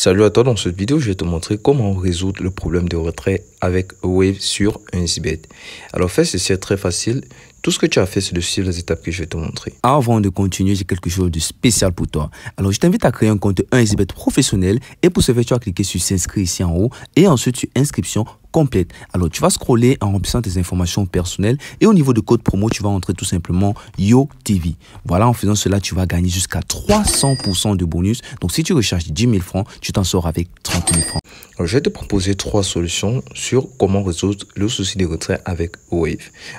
Salut à toi, dans cette vidéo, je vais te montrer comment résoudre le problème de retrait avec Wave sur Unzibet. Alors, fait ceci très facile. Tout ce que tu as fait, c'est de suivre les étapes que je vais te montrer. Avant de continuer, j'ai quelque chose de spécial pour toi. Alors, je t'invite à créer un compte Unzibet professionnel et pour ce faire, tu vas cliquer sur s'inscrire ici en haut et ensuite sur inscription alors, tu vas scroller en remplissant tes informations personnelles et au niveau de code promo, tu vas entrer tout simplement TV. Voilà, en faisant cela, tu vas gagner jusqu'à 300% de bonus. Donc, si tu recharges 10 000 francs, tu t'en sors avec 30 000 francs. je vais te proposer trois solutions sur comment résoudre le souci de retrait avec Wave.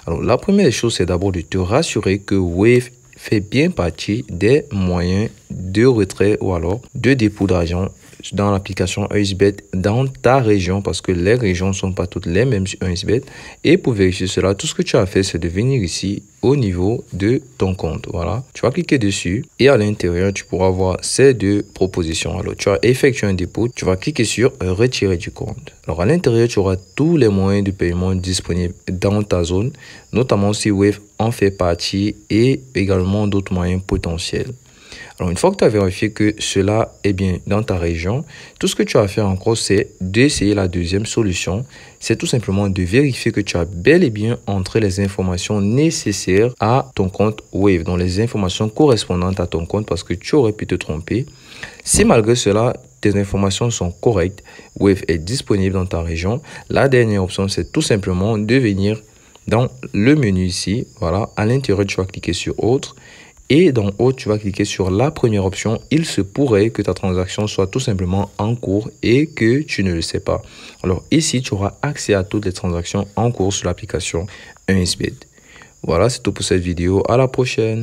Alors, la première chose, c'est d'abord de te rassurer que Wave fait bien partie des moyens de retrait ou alors de dépôt d'argent dans l'application Usbet dans ta région parce que les régions ne sont pas toutes les mêmes sur Usbet. Et pour vérifier cela, tout ce que tu as fait, c'est de venir ici au niveau de ton compte. Voilà, tu vas cliquer dessus et à l'intérieur, tu pourras voir ces deux propositions. Alors, tu as effectué un dépôt, tu vas cliquer sur retirer du compte. Alors, à l'intérieur, tu auras tous les moyens de paiement disponibles dans ta zone, notamment si Wave en fait partie et également d'autres moyens potentiels. Alors, une fois que tu as vérifié que cela est bien dans ta région, tout ce que tu vas à faire encore, c'est d'essayer la deuxième solution. C'est tout simplement de vérifier que tu as bel et bien entré les informations nécessaires à ton compte Wave, donc les informations correspondantes à ton compte parce que tu aurais pu te tromper. Si malgré cela, tes informations sont correctes, Wave est disponible dans ta région. La dernière option, c'est tout simplement de venir dans le menu ici, voilà, à l'intérieur, tu vas cliquer sur autre et dans haut, tu vas cliquer sur la première option. Il se pourrait que ta transaction soit tout simplement en cours et que tu ne le sais pas. Alors ici, tu auras accès à toutes les transactions en cours sur l'application 1 Voilà, c'est tout pour cette vidéo. À la prochaine.